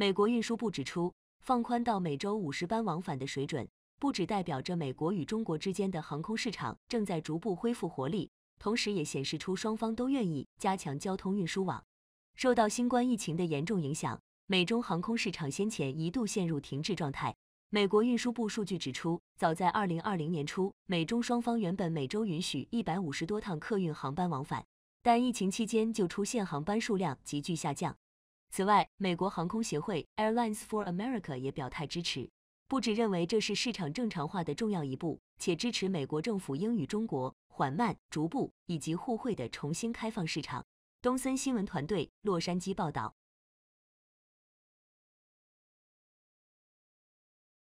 美国运输部指出，放宽到每周五十班往返的水准，不只代表着美国与中国之间的航空市场正在逐步恢复活力，同时也显示出双方都愿意加强交通运输网。受到新冠疫情的严重影响，美中航空市场先前一度陷入停滞状态。美国运输部数据指出，早在二零二零年初，美中双方原本每周允许一百五十多趟客运航班往返，但疫情期间就出现航班数量急剧下降。此外，美国航空协会 （Airlines for America） 也表态支持，不只认为这是市场正常化的重要一步，且支持美国政府应与中国缓慢、逐步以及互惠的重新开放市场。东森新闻团队洛杉矶报道。